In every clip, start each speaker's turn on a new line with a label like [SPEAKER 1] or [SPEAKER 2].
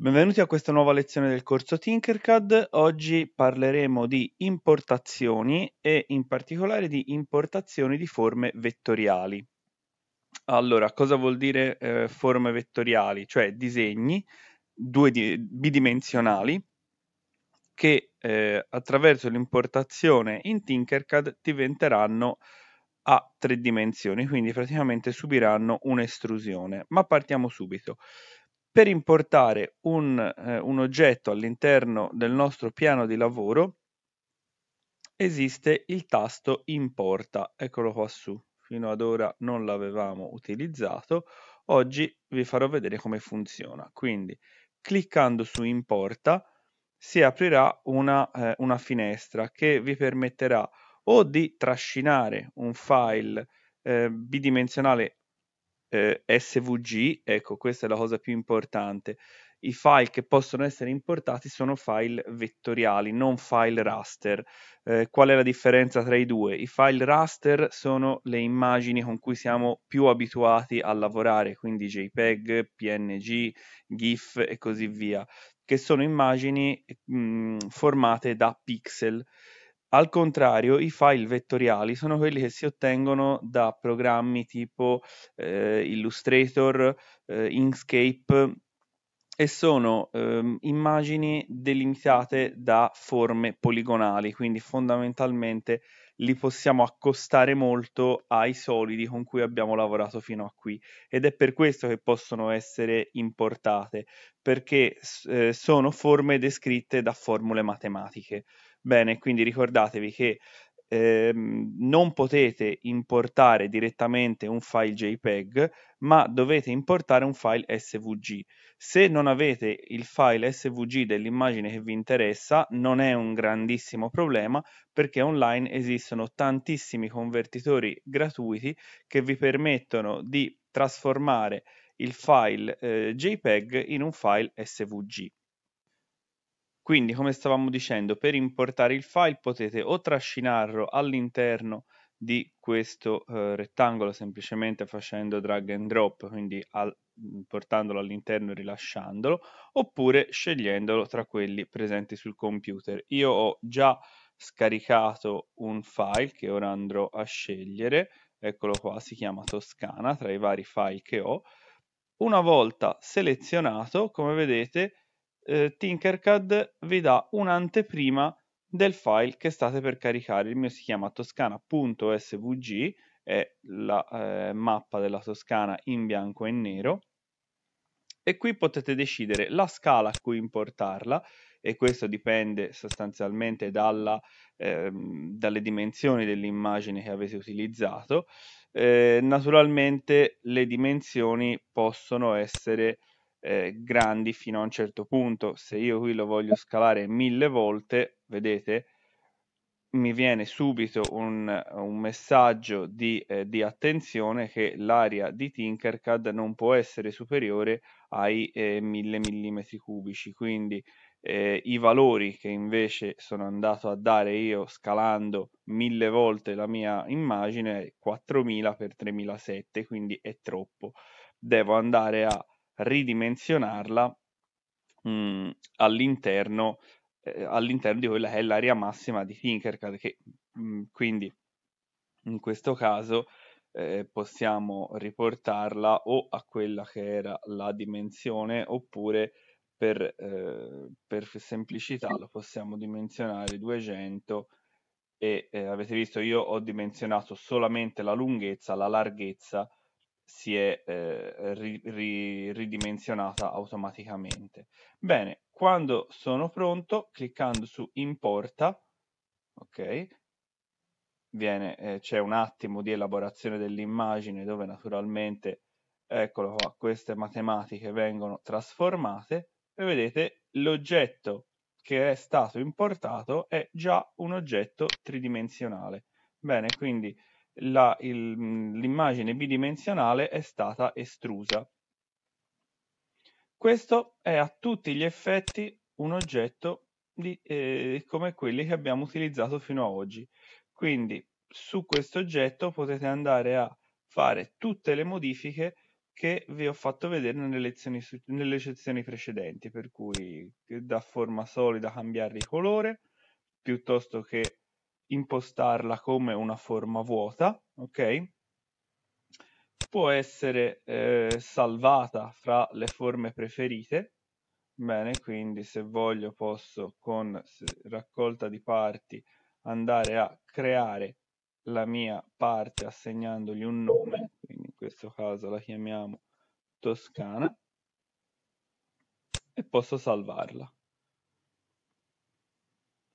[SPEAKER 1] Benvenuti a questa nuova lezione del corso Tinkercad. Oggi parleremo di importazioni e in particolare di importazioni di forme vettoriali. Allora, cosa vuol dire eh, forme vettoriali? Cioè disegni di bidimensionali che eh, attraverso l'importazione in Tinkercad diventeranno a tre dimensioni, quindi praticamente subiranno un'estrusione. Ma partiamo subito per importare un, eh, un oggetto all'interno del nostro piano di lavoro esiste il tasto importa, eccolo qua su, fino ad ora non l'avevamo utilizzato, oggi vi farò vedere come funziona. Quindi cliccando su importa si aprirà una, eh, una finestra che vi permetterà o di trascinare un file eh, bidimensionale eh, SVG, ecco questa è la cosa più importante, i file che possono essere importati sono file vettoriali, non file raster. Eh, qual è la differenza tra i due? I file raster sono le immagini con cui siamo più abituati a lavorare, quindi JPEG, PNG, GIF e così via, che sono immagini mh, mm, formate da pixel. Al contrario, i file vettoriali sono quelli che si ottengono da programmi tipo eh, Illustrator, eh, Inkscape e sono ehm, immagini delimitate da forme poligonali, quindi fondamentalmente li possiamo accostare molto ai solidi con cui abbiamo lavorato fino a qui ed è per questo che possono essere importate, perché eh, sono forme descritte da formule matematiche. Bene, quindi ricordatevi che ehm, non potete importare direttamente un file JPEG, ma dovete importare un file SVG. Se non avete il file SVG dell'immagine che vi interessa, non è un grandissimo problema perché online esistono tantissimi convertitori gratuiti che vi permettono di trasformare il file eh, JPEG in un file SVG. Quindi, come stavamo dicendo, per importare il file potete o trascinarlo all'interno di questo eh, rettangolo semplicemente facendo drag and drop, quindi al, mm, portandolo all'interno e rilasciandolo, oppure scegliendolo tra quelli presenti sul computer. Io ho già scaricato un file che ora andrò a scegliere, eccolo qua, si chiama Toscana, tra i vari file che ho. Una volta selezionato, come vedete, eh, Tinkercad vi dà un'anteprima del file che state per caricare. Il mio si chiama toscana.svg, è la eh, mappa della Toscana in bianco e nero. E qui potete decidere la scala a cui importarla e questo dipende sostanzialmente dalla, eh, dalle dimensioni dell'immagine che avete utilizzato. Eh, naturalmente le dimensioni possono essere eh, grandi fino a un certo punto. Se io qui lo voglio scalare mille volte, vedete, mi viene subito un, un messaggio di, eh, di, attenzione che l'area di Tinkercad non può essere superiore ai eh, 1000 mm cubici, quindi eh, i valori che invece sono andato a dare io scalando mille volte la mia immagine è 4000 x 3007, quindi è troppo. Devo andare a ridimensionarla mh, mm, all'interno, eh, all'interno di quella che è l'area massima di Tinkercad, che mh, mm, quindi in questo caso eh, possiamo riportarla o a quella che era la dimensione oppure per, eh, per semplicità lo possiamo dimensionare 200 e eh, avete visto io ho dimensionato solamente la lunghezza, la larghezza si è eh, ri, ri, ridimensionata automaticamente. Bene, quando sono pronto, cliccando su importa, ok, eh, c'è un attimo di elaborazione dell'immagine dove naturalmente, eccolo qua, queste matematiche vengono trasformate e vedete l'oggetto che è stato importato è già un oggetto tridimensionale. Bene, quindi l'immagine bidimensionale è stata estrusa. Questo è a tutti gli effetti un oggetto di, eh, come quelli che abbiamo utilizzato fino ad oggi. Quindi su questo oggetto potete andare a fare tutte le modifiche che vi ho fatto vedere nelle, lezioni, nelle sezioni precedenti, per cui da forma solida cambiare il colore, piuttosto che impostarla come una forma vuota, ok? Può essere eh, salvata fra le forme preferite, bene, quindi se voglio posso con raccolta di parti andare a creare la mia parte assegnandogli un nome, quindi in questo caso la chiamiamo Toscana, e posso salvarla.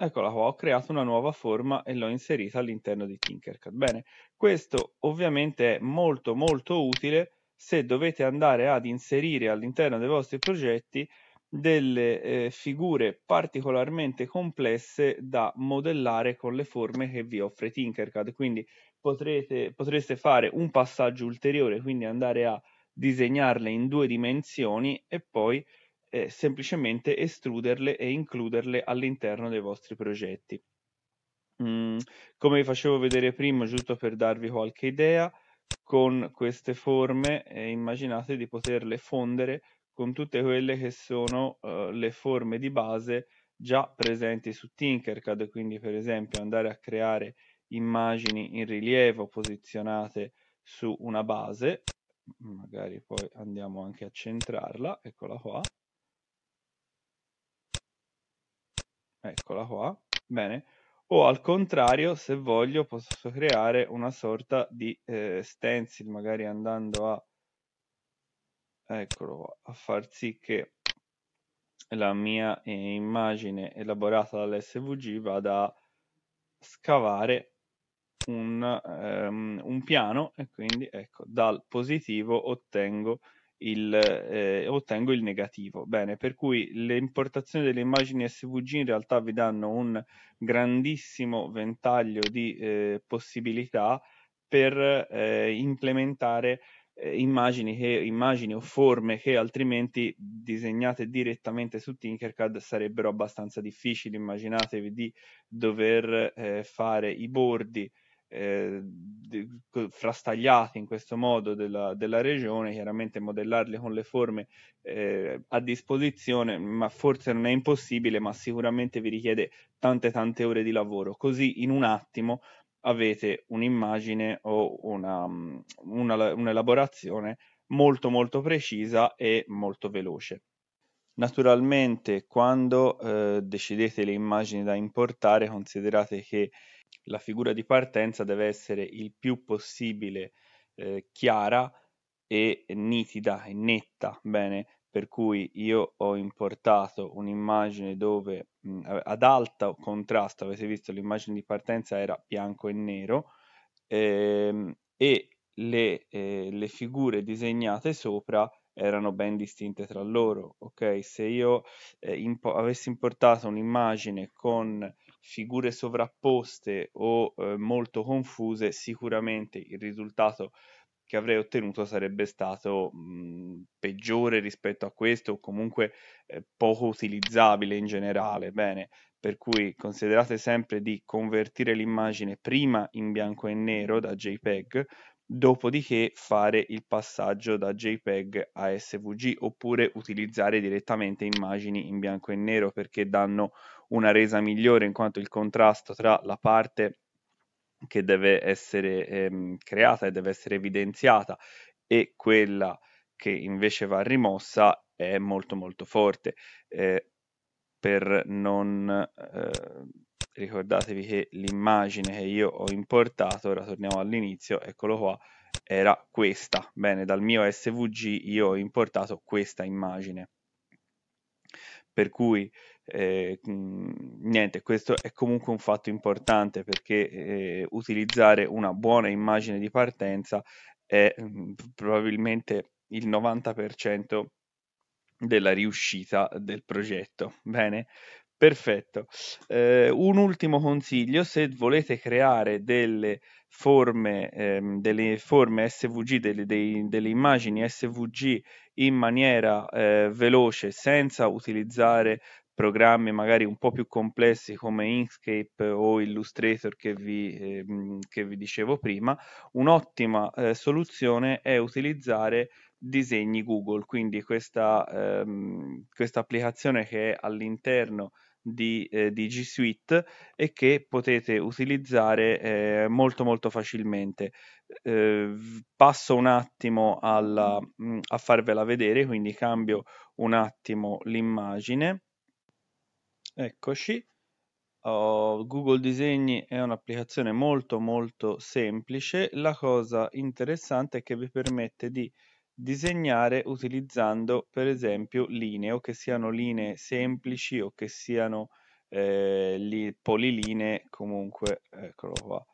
[SPEAKER 1] Eccola qua, ho creato una nuova forma e l'ho inserita all'interno di Tinkercad. Bene, questo ovviamente è molto molto utile se dovete andare ad inserire all'interno dei vostri progetti delle eh, figure particolarmente complesse da modellare con le forme che vi offre Tinkercad. Quindi potrete, potreste fare un passaggio ulteriore, quindi andare a disegnarle in due dimensioni e poi è semplicemente estruderle e includerle all'interno dei vostri progetti. Mm, come vi facevo vedere prima, giusto per darvi qualche idea, con queste forme eh, immaginate di poterle fondere con tutte quelle che sono uh, le forme di base già presenti su Tinkercad, quindi per esempio andare a creare immagini in rilievo posizionate su una base, magari poi andiamo anche a centrarla, eccola qua, eccola qua, bene, o al contrario se voglio posso creare una sorta di eh, stencil magari andando a eccolo qua, a far sì che la mia eh, immagine elaborata dall'SVG vada a scavare un, um, un piano e quindi ecco dal positivo ottengo il, eh, ottengo il negativo. Bene, per cui le importazioni delle immagini SVG in realtà vi danno un grandissimo ventaglio di eh, possibilità per eh, implementare eh, immagini, che, immagini o forme che altrimenti disegnate direttamente su Tinkercad sarebbero abbastanza difficili. Immaginatevi di dover eh, fare i bordi eh, di, frastagliati in questo modo della, della, regione, chiaramente modellarli con le forme eh, a disposizione, ma forse non è impossibile, ma sicuramente vi richiede tante tante ore di lavoro. Così in un attimo avete un'immagine o una, una, un'elaborazione molto molto precisa e molto veloce. Naturalmente quando eh, decidete le immagini da importare considerate che la figura di partenza deve essere il più possibile eh, chiara e nitida e netta, bene, per cui io ho importato un'immagine dove mh, mm, ad alto contrasto, avete visto l'immagine di partenza era bianco e nero ehm, e le, eh, le, figure disegnate sopra erano ben distinte tra loro. Ok, se io eh, impo- avessi importato un'immagine con figure sovrapposte o eh, molto confuse, sicuramente il risultato che avrei ottenuto sarebbe stato mh, mm, peggiore rispetto a questo o comunque eh, poco utilizzabile in generale. Bene, per cui considerate sempre di convertire l'immagine prima in bianco e nero da JPEG dopodiché fare il passaggio da JPEG a SVG oppure utilizzare direttamente immagini in bianco e nero perché danno una resa migliore in quanto il contrasto tra la parte che deve essere ehm, creata e deve essere evidenziata e quella che invece va rimossa è molto molto forte eh, per non eh, ricordatevi che l'immagine che io ho importato, ora torniamo all'inizio, eccolo qua, era questa. Bene, dal mio SVG io ho importato questa immagine. Per cui, eh, niente, questo è comunque un fatto importante perché eh, utilizzare una buona immagine di partenza è mh, probabilmente il 90% della riuscita del progetto. Bene, Perfetto. Eh, un ultimo consiglio, se volete creare delle forme, ehm, delle forme SVG, delle, dei, delle, immagini SVG in maniera eh, veloce, senza utilizzare programmi magari un po' più complessi come Inkscape o Illustrator che vi, ehm, che vi dicevo prima, un'ottima eh, soluzione è utilizzare disegni Google, quindi questa, ehm, questa applicazione che è all'interno di, eh, di G Suite e che potete utilizzare eh, molto molto facilmente. Eh, passo un attimo alla, mm, a farvela vedere, quindi cambio un attimo l'immagine. Eccoci. Google Disegni è un'applicazione molto molto semplice. La cosa interessante è che vi permette di Disegnare utilizzando per esempio linee o che siano linee semplici o che siano eh, li, polilinee, comunque eccolo qua,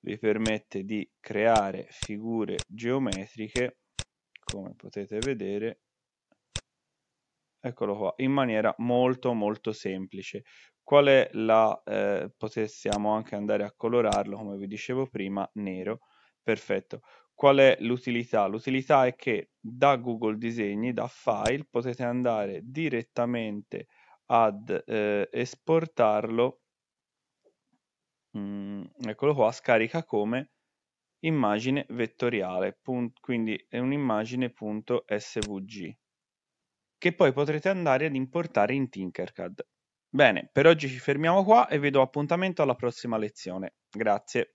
[SPEAKER 1] vi permette di creare figure geometriche come potete vedere eccolo qua, in maniera molto molto semplice. Qual è la, eh, possiamo anche andare a colorarlo, come vi dicevo prima, nero, perfetto. Qual è l'utilità? L'utilità è che da Google Disegni, da file, potete andare direttamente ad eh, esportarlo, mm, eccolo qua, scarica come immagine vettoriale, quindi è un'immagine.svg, che poi potrete andare ad importare in Tinkercad. Bene, per oggi ci fermiamo qua e vi do appuntamento alla prossima lezione. Grazie.